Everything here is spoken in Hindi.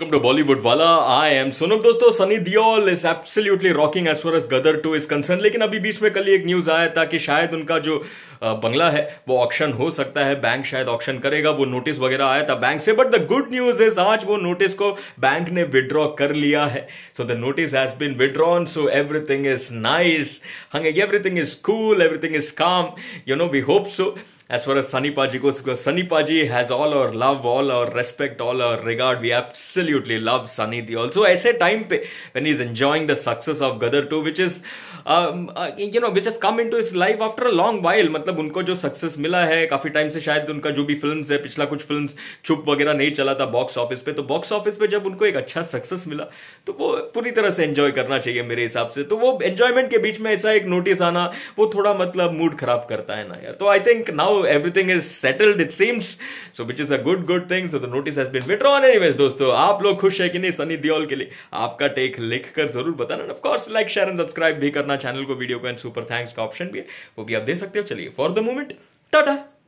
Welcome to Bollywood Wala. I am दोस्तों Sunny Deol is absolutely rocking as far as Gadar two is concern लेकिन अभी बीच में कल एक न्यूज आया था कि शायद उनका जो बंगला है वो ऑक्शन हो सकता है बैंक शायद ऑक्शन करेगा वो नोटिस वगैरह आया था बैंक से but the good news is आज वो नोटिस को बैंक ने विड्रॉ कर लिया है so the notice has been withdrawn so everything is nice हंग everything is cool everything is calm you know we hope so as far as Sunny Paji goes, because Sunny Paji has all our love, all our respect, all our regard. We absolutely love Sunny. The Also, I say time pe when he's enjoying the success of Gadar 2, which is, um, uh, you know, which has come into his life after a long while. मतलब उनको जो success मिला है काफी time से शायद उनका जो भी films है पिछला कुछ films चुप वगैरह नहीं चला था box office पे तो box office पे जब उनको एक अच्छा success मिला तो वो पूरी तरह से enjoy करना चाहिए मेरे हिसाब से तो वो enjoyment के बीच में ऐसा एक notice आना वो थोड़ा मतलब mood खराब करता है ना यार तो I think now everything is settled it seems so which is a good good thing so the notice has been withdrawn anyways दोस्तों आप लोग खुश है कि नहीं सनी दियोल के लिए आपका टेक लिखकर जरूर बताना of course like share and subscribe भी करना चैनल को वीडियो को एंड सुपर थैंक्स का ऑप्शन भी है वो भी आप दे सकते हो चलिए फॉर द मोमेंट टाटा